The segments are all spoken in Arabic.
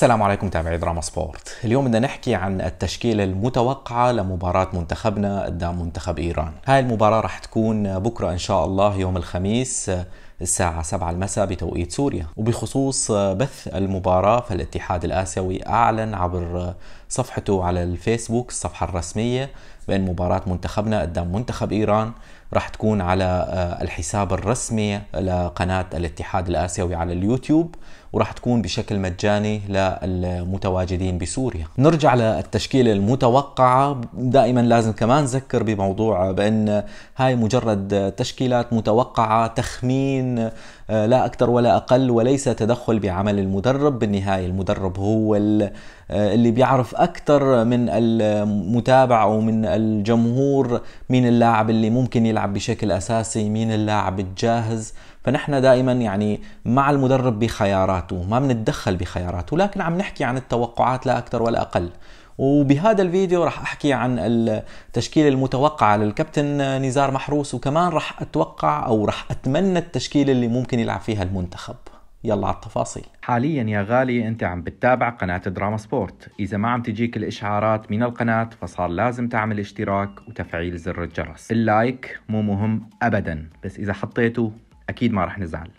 السلام عليكم متابعي دراما سبورت اليوم بدنا نحكي عن التشكيلة المتوقعة لمباراة منتخبنا قدام منتخب إيران هاي المباراة رح تكون بكرة إن شاء الله يوم الخميس الساعة 7 المساء بتوقيت سوريا وبخصوص بث المباراة فالاتحاد الآسيوي أعلن عبر صفحته على الفيسبوك الصفحة الرسمية بأن مباراة منتخبنا قدام منتخب إيران راح تكون على آه، الحساب الرسمي لقناة الاتحاد الآسيوي على اليوتيوب وراح تكون بشكل مجاني للمتواجدين بسوريا نرجع للتشكيلة المتوقعة دائما لازم كمان نذكر بموضوع بأن هاي مجرد تشكيلات متوقعة تخمين آه، لا أكثر ولا أقل وليس تدخل بعمل المدرب بالنهاية المدرب هو آه، اللي بيعرف أكثر من المتابع أو من الجمهور مين اللاعب اللي ممكن يلعب بشكل أساسي مين اللاعب الجاهز فنحن دائما يعني مع المدرب بخياراته ما بنتدخل بخياراته لكن عم نحكي عن التوقعات لا أكثر ولا أقل وبهذا الفيديو راح احكي عن التشكيلة المتوقعة للكابتن نزار محروس وكمان راح اتوقع او راح اتمنى التشكيلة اللي ممكن يلعب فيها المنتخب يلا على التفاصيل حاليا يا غالي انت عم بتتابع قناة دراما سبورت اذا ما عم تجيك الاشعارات من القناة فصار لازم تعمل اشتراك وتفعيل زر الجرس اللايك مو مهم ابدا بس اذا حطيته اكيد ما رح نزعل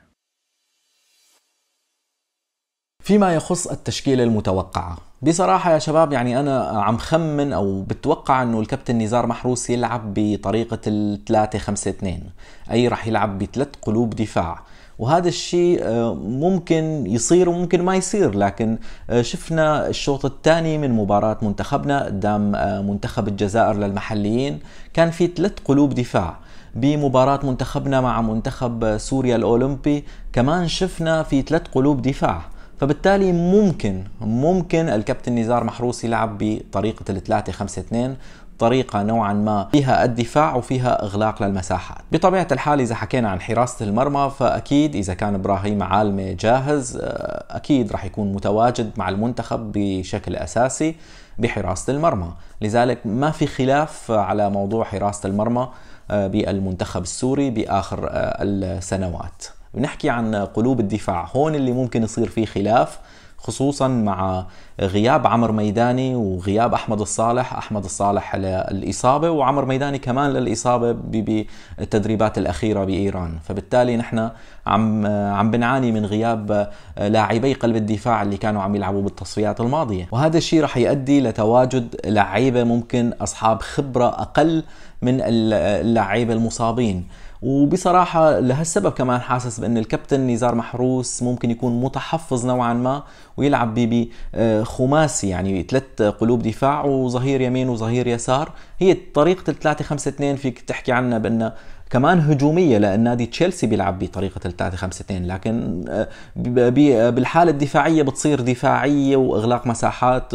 فيما يخص التشكيلة المتوقعة بصراحة يا شباب يعني أنا عم خمن أو بتوقع أنه الكابتن نزار محروس يلعب بطريقة الثلاثة خمسة اثنين أي رح يلعب بثلاث قلوب دفاع وهذا الشيء آه، ممكن يصير وممكن ما يصير لكن آه، شفنا الشوط الثاني من مباراة منتخبنا قدام آه، منتخب الجزائر للمحليين كان في ثلاث قلوب دفاع بمباراة منتخبنا مع منتخب سوريا الأولمبي كمان شفنا في ثلاث قلوب دفاع فبالتالي ممكن ممكن الكابتن نزار محروس يلعب بطريقة الثلاثة خمسة اثنين طريقة نوعا ما فيها الدفاع وفيها إغلاق للمساحات بطبيعة الحال إذا حكينا عن حراسة المرمى فأكيد إذا كان إبراهيم عالمة جاهز آه، أكيد راح يكون متواجد مع المنتخب بشكل أساسي بحراسة المرمى لذلك ما في خلاف على موضوع حراسة المرمى آه، بالمنتخب السوري باخر آه، السنوات بنحكي عن قلوب الدفاع هون اللي ممكن يصير فيه خلاف خصوصا مع غياب عمر ميداني وغياب احمد الصالح احمد الصالح للاصابه وعمر ميداني كمان للاصابه بالتدريبات الاخيره بايران فبالتالي نحن عم عم بنعاني من غياب آه، لاعبي قلب الدفاع اللي كانوا عم يلعبوا بالتصفيات الماضيه وهذا الشيء رح يؤدي لتواجد لعيبه ممكن اصحاب خبره اقل من اللعيبه المصابين وبصراحة لهالسبب كمان حاسس بأن الكابتن نزار محروس ممكن يكون متحفظ نوعا ما ويلعب بخماسي آه، يعني ثلاث قلوب دفاع وظهير يمين وظهير يسار هي طريقة الثلاثة خمسة اثنين فيك تحكي عنها بأنه كمان هجوميه لان نادي تشيلسي بيلعب بطريقه 3 5 2 لكن آه، بالحاله الدفاعيه بتصير دفاعيه واغلاق مساحات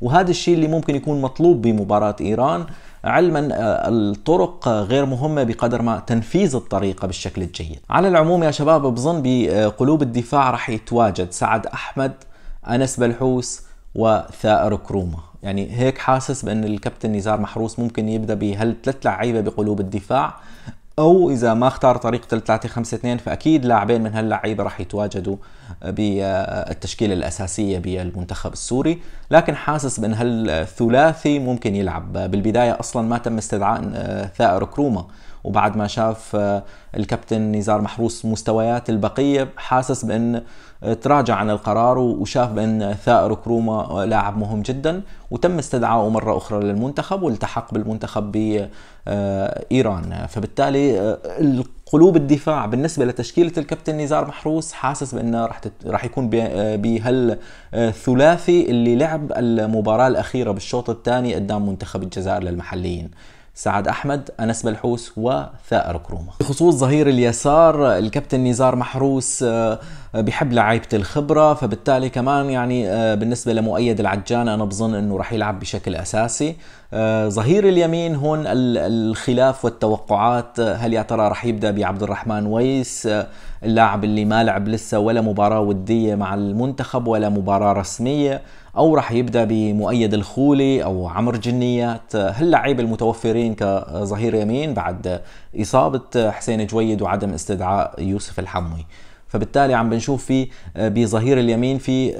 وهذا الشيء اللي ممكن يكون مطلوب بمباراه ايران علما آه، الطرق غير مهمة بقدر ما تنفيذ الطريقة بالشكل الجيد على العموم يا شباب بظن بقلوب آه، الدفاع راح يتواجد سعد أحمد أنس بلحوس وثائر كروما يعني هيك حاسس بأن الكابتن نزار محروس ممكن يبدأ بهالثلاث لعيبة بقلوب الدفاع او اذا ما اختار طريقه 3 5 2 فاكيد لاعبين من هاللعيبه راح يتواجدوا بالتشكيله الاساسيه بالمنتخب السوري لكن حاسس بان هالثلاثي ممكن يلعب بالبدايه اصلا ما تم استدعاء آه، ثائر كروما وبعد ما شاف آه، الكابتن نزار محروس مستويات البقيه حاسس بان آه، تراجع عن القرار وشاف بان ثائر كروما لاعب مهم جدا وتم استدعائه مره اخرى للمنتخب والتحق بالمنتخب آه، ايران فبالتالي آه، قلوب الدفاع بالنسبه لتشكيله الكابتن نزار محروس حاسس بانه راح تت... راح يكون آه، بهالثلاثي اللي لعب المباراه الاخيره بالشوط الثاني قدام منتخب الجزائر للمحليين سعد احمد انس بلحوس وثائر كرومه بخصوص ظهير اليسار الكابتن نزار محروس بحب لعيبه الخبره فبالتالي كمان يعني بالنسبه لمؤيد العجان انا بظن انه راح يلعب بشكل اساسي آه، ظهير اليمين هون الخلاف والتوقعات آه، هل يا ترى رح يبدا بعبد الرحمن ويس آه، اللاعب اللي ما لعب لسه ولا مباراه وديه مع المنتخب ولا مباراه رسميه او رح يبدا بمؤيد الخولي او عمر جنيات هاللعيبه المتوفرين كظهير يمين بعد اصابه حسين جويد وعدم استدعاء يوسف الحموي فبالتالي عم بنشوف في بظهير اليمين في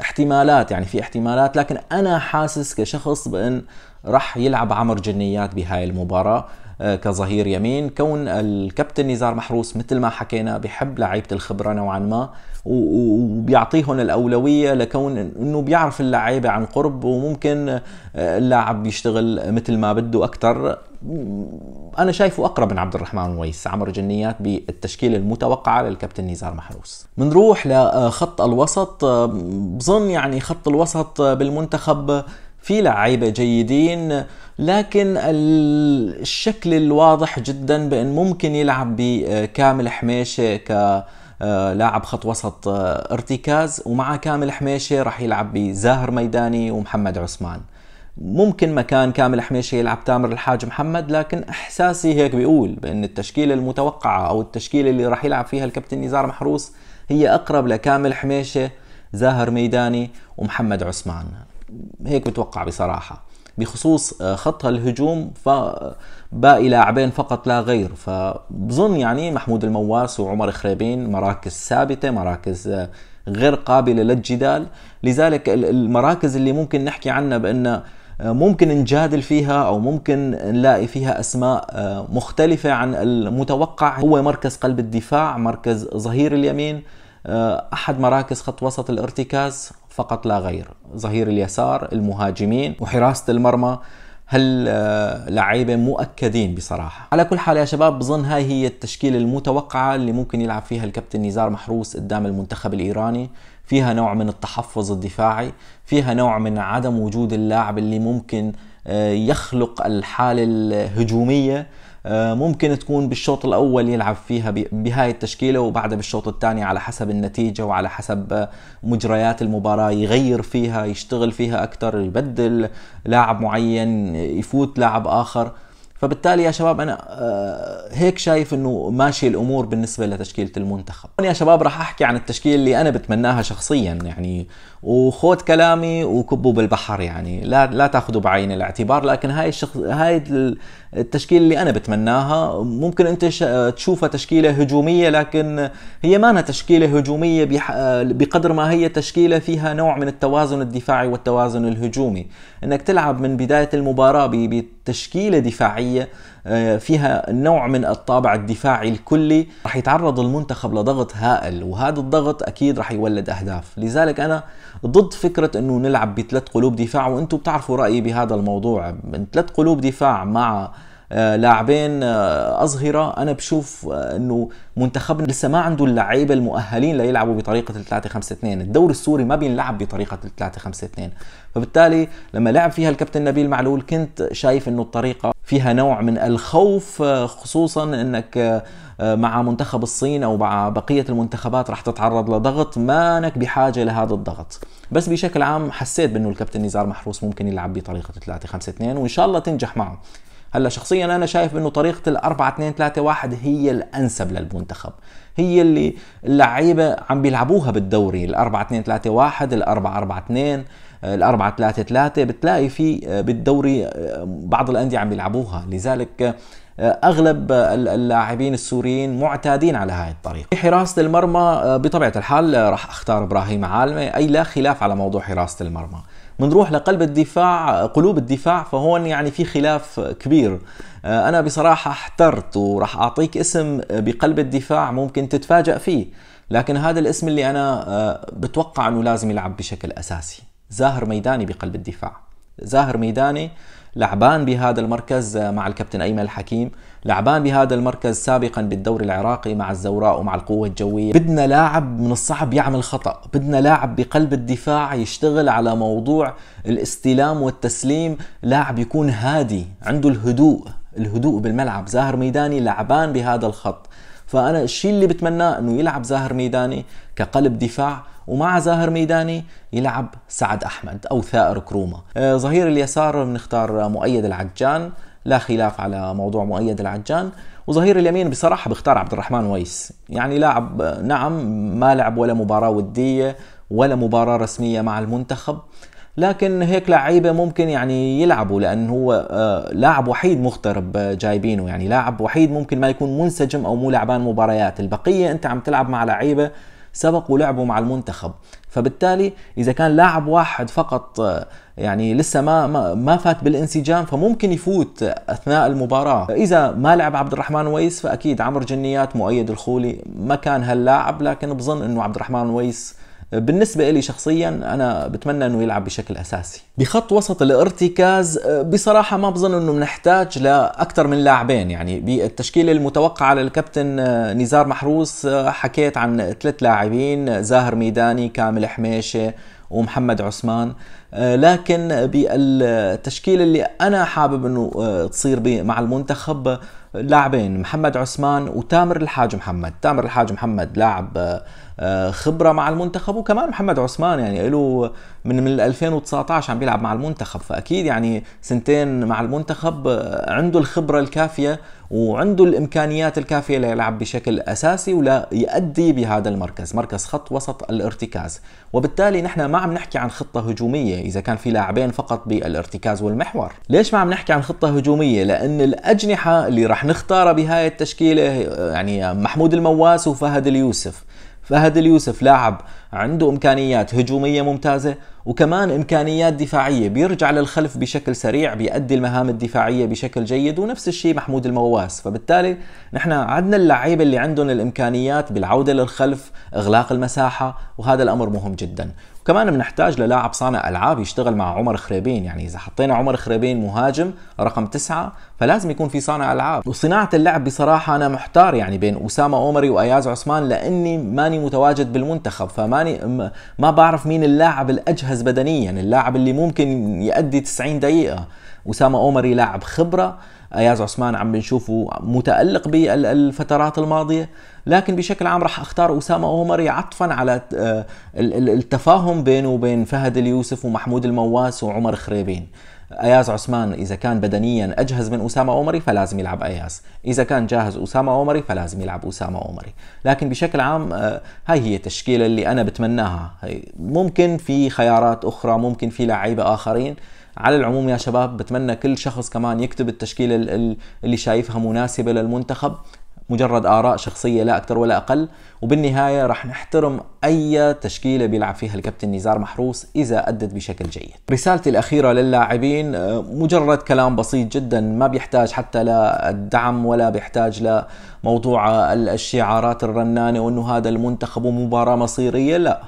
احتمالات يعني في احتمالات لكن انا حاسس كشخص بان راح يلعب عمر جنيات بهاي المباراه آه، كظهير يمين كون الكابتن نزار محروس مثل ما حكينا بحب لعيبه الخبره نوعا ما وبيعطيهم الاولويه لكون انه بيعرف اللعيبه عن قرب وممكن آه، اللاعب يشتغل مثل ما بده اكثر انا شايفه اقرب من عبد الرحمن ويس عمر جنيات بالتشكيله المتوقعه للكابتن نزار محروس بنروح لخط الوسط آه، بظن يعني خط الوسط بالمنتخب في لعيبة جيدين لكن الشكل الواضح جدا بأن ممكن يلعب بكامل حميشة ك آه، لاعب خط وسط آه، ارتكاز ومع كامل حميشه راح يلعب بزاهر ميداني ومحمد عثمان ممكن مكان كامل حميشه يلعب تامر الحاج محمد لكن احساسي هيك بيقول بان التشكيله المتوقعه او التشكيله اللي راح يلعب فيها الكابتن نزار محروس هي اقرب لكامل حميشه زاهر ميداني ومحمد عثمان هيك بتوقع بصراحه بخصوص آه، خط الهجوم فباقي لاعبين فقط لا غير فبظن يعني محمود المواس وعمر خريبين مراكز ثابته مراكز آه، غير قابله للجدال لذلك المراكز اللي ممكن نحكي عنها بان آه، ممكن نجادل فيها او ممكن نلاقي فيها اسماء مختلفه عن المتوقع هو مركز قلب الدفاع مركز ظهير اليمين احد مراكز خط وسط الارتكاز فقط لا غير ظهير اليسار المهاجمين وحراسة المرمى هل آه، لعيبه مؤكدين بصراحه على كل حال يا شباب بظن هاي هي التشكيله المتوقعه اللي ممكن يلعب فيها الكابتن نزار محروس قدام المنتخب الايراني فيها نوع من التحفظ الدفاعي فيها نوع من عدم وجود اللاعب اللي ممكن آه، يخلق الحاله الهجوميه آه، ممكن تكون بالشوط الاول يلعب فيها بهاي التشكيله وبعدها بالشوط الثاني على حسب النتيجه وعلى حسب آه، مجريات المباراه يغير فيها يشتغل فيها اكثر يبدل لاعب معين يفوت لاعب اخر فبالتالي يا شباب انا آه، هيك شايف انه ماشي الامور بالنسبه لتشكيله المنتخب يا شباب راح احكي عن التشكيل اللي انا بتمناها شخصيا يعني وخذ كلامي وكبه بالبحر يعني لا لا تاخذه بعين الاعتبار لكن هاي الشخص هاي التشكيل اللي انا بتمناها ممكن انت تشوفها تشكيله هجوميه لكن هي ما انها تشكيله هجوميه بح... بقدر ما هي تشكيله فيها نوع من التوازن الدفاعي والتوازن الهجومي انك تلعب من بدايه المباراه بتشكيله دفاعيه الدفاعيه آه، فيها نوع من الطابع الدفاعي الكلي راح يتعرض المنتخب لضغط هائل وهذا الضغط أكيد راح يولد أهداف لذلك أنا ضد فكرة أنه نلعب بثلاث قلوب دفاع وأنتم بتعرفوا رأيي بهذا الموضوع من ثلاث قلوب دفاع مع آه، لاعبين آه، أظهرة أنا بشوف أنه منتخبنا لسه ما عنده اللعيبة المؤهلين ليلعبوا بطريقة 3 5 2 الدوري السوري ما بينلعب بطريقة 3 5 2 فبالتالي لما لعب فيها الكابتن نبيل معلول كنت شايف أنه الطريقة فيها نوع من الخوف آه، خصوصا انك آه، آه، مع منتخب الصين او مع بقيه المنتخبات راح تتعرض لضغط ما انك بحاجه لهذا الضغط بس بشكل عام حسيت بانه الكابتن نزار محروس ممكن يلعب بطريقه 3 5 2 وان شاء الله تنجح معه هلا شخصيا انا شايف انه طريقه ال 4 2 3 1 هي الانسب للمنتخب هي اللي اللعيبه عم بيلعبوها بالدوري ال 4 2 3 1 ال 4 4 2 ال 4 3 3 بتلاقي في آه، بالدوري آه، بعض الأندية عم بيلعبوها لذلك آه، اغلب اللاعبين السوريين معتادين على هاي الطريقه. حراسه المرمى بطبيعه الحال راح اختار ابراهيم عالمه، اي لا خلاف على موضوع حراسه المرمى. بنروح لقلب الدفاع قلوب الدفاع فهون يعني في خلاف كبير آه، انا بصراحه احترت وراح اعطيك اسم آه، بقلب الدفاع ممكن تتفاجئ فيه لكن هذا الاسم اللي انا آه، بتوقع انه لازم يلعب بشكل اساسي زاهر ميداني بقلب الدفاع زاهر ميداني لعبان بهذا المركز مع الكابتن ايمن الحكيم لعبان بهذا المركز سابقا بالدوري العراقي مع الزوراء ومع القوه الجويه بدنا لاعب من الصعب يعمل خطا بدنا لاعب بقلب الدفاع يشتغل على موضوع الاستلام والتسليم لاعب يكون هادي عنده الهدوء الهدوء بالملعب زاهر ميداني لعبان بهذا الخط فانا الشيء اللي بتمناه انه يلعب زاهر ميداني كقلب دفاع ومع زاهر ميداني يلعب سعد احمد او ثائر كروما آه، ظهير اليسار بنختار مؤيد العجان لا خلاف على موضوع مؤيد العجان وظهير اليمين بصراحة بختار عبد الرحمن ويس يعني لاعب نعم ما لعب ولا مباراة ودية ولا مباراة رسمية مع المنتخب لكن هيك لعيبه ممكن يعني يلعبوا لان هو آه، لاعب وحيد مغترب آه، جايبينه يعني لاعب وحيد ممكن ما يكون منسجم او مو لعبان مباريات البقيه انت عم تلعب مع لعيبه سبق ولعبوا مع المنتخب فبالتالي اذا كان لاعب واحد فقط آه، يعني لسه ما ما فات بالانسجام فممكن يفوت اثناء المباراه اذا ما لعب عبد الرحمن ويس فاكيد عمرو جنيات مؤيد الخولي مكان هاللاعب لكن بظن انه عبد الرحمن ويس بالنسبة لي شخصيا أنا بتمنى أنه يلعب بشكل أساسي بخط وسط الارتكاز آه، بصراحة ما بظن أنه بنحتاج لأكثر من لاعبين يعني بالتشكيلة المتوقعة للكابتن آه، نزار محروس آه، حكيت عن ثلاث لاعبين زاهر ميداني كامل حميشة ومحمد عثمان لكن بالتشكيل اللي أنا حابب أنه تصير مع المنتخب لاعبين محمد عثمان وتامر الحاج محمد تامر الحاج محمد لاعب آه، آه، خبره مع المنتخب وكمان محمد عثمان يعني له من من 2019 عم بيلعب مع المنتخب فاكيد يعني سنتين مع المنتخب آه، عنده الخبره الكافيه وعنده الامكانيات الكافيه ليلعب بشكل اساسي ولا يؤدي بهذا المركز مركز خط وسط الارتكاز وبالتالي نحن ما عم نحكي عن خطه هجوميه اذا كان في لاعبين فقط بالارتكاز والمحور ليش ما عم نحكي عن خطه هجوميه لان الاجنحه اللي رح نختاره بهاي التشكيله يعني محمود المواس وفهد اليوسف فهد اليوسف لاعب عنده امكانيات هجوميه ممتازه وكمان امكانيات دفاعيه بيرجع للخلف بشكل سريع بيؤدي المهام الدفاعيه بشكل جيد ونفس الشيء محمود المواس فبالتالي نحن عندنا اللعيبه اللي عندهم الامكانيات بالعوده للخلف اغلاق المساحه وهذا الامر مهم جدا وكمان بنحتاج للاعب صانع العاب يشتغل مع عمر خريبين يعني اذا حطينا عمر خريبين مهاجم رقم تسعة فلازم يكون في صانع العاب وصناعه اللعب بصراحه انا محتار يعني بين اسامه عمري واياز عثمان لاني ماني متواجد بالمنتخب فماني ماني يعني ما بعرف مين اللاعب الاجهز بدنيا اللاعب اللي ممكن يأدي 90 دقيقه اسامه اومري لاعب خبره اياز عثمان عم بنشوفه متالق بالفترات الماضيه لكن بشكل عام راح اختار اسامه اومري عطفا على آه، التفاهم بينه وبين فهد اليوسف ومحمود المواس وعمر خريبين اياز عثمان اذا كان بدنيا اجهز من اسامه عمري فلازم يلعب اياز، اذا كان جاهز اسامه عمري فلازم يلعب اسامه عمري، لكن بشكل عام آه، هاي هي التشكيله اللي انا بتمناها، ممكن في خيارات اخرى، ممكن في لعيبه اخرين، على العموم يا شباب بتمنى كل شخص كمان يكتب التشكيلة اللي شايفها مناسبة للمنتخب مجرد آراء شخصية لا أكثر ولا أقل وبالنهاية رح نحترم أي تشكيلة بيلعب فيها الكابتن نزار محروس إذا أدت بشكل جيد رسالتي الأخيرة للاعبين آه، مجرد كلام بسيط جدا ما بيحتاج حتى لا الدعم ولا بيحتاج لموضوع الشعارات الرنانة وأنه هذا المنتخب ومباراة مصيرية لا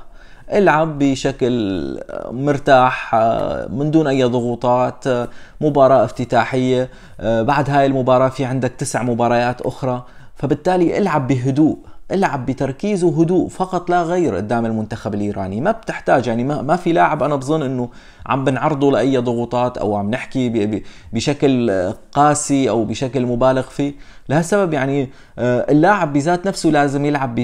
العب بشكل مرتاح آه، من دون اي ضغوطات آه، مباراه افتتاحيه بعد هاي المباراه في عندك تسع مباريات اخرى فبالتالي العب بهدوء العب بتركيز وهدوء فقط لا غير قدام المنتخب الايراني ما بتحتاج يعني ما, ما في لاعب انا بظن انه عم بنعرضه لاي ضغوطات او عم نحكي بشكل قاسي او بشكل مبالغ فيه لها سبب يعني آه، اللاعب بذات نفسه لازم يلعب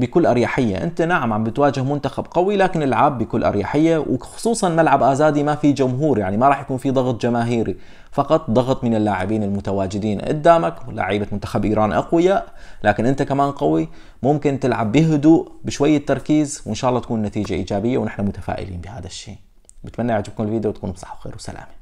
بكل اريحيه انت نعم عم بتواجه منتخب قوي لكن العب بكل اريحيه وخصوصا ملعب ازادي ما في جمهور يعني ما راح يكون في ضغط جماهيري فقط ضغط من اللاعبين المتواجدين قدامك لعيبه منتخب ايران اقوياء لكن انت كمان قوي ممكن تلعب بهدوء بشويه تركيز وان شاء الله تكون النتيجه ايجابيه ونحن متفائلين بهذا الشيء بتمنى يعجبكم الفيديو وتكونوا بصحه وخير وسلامه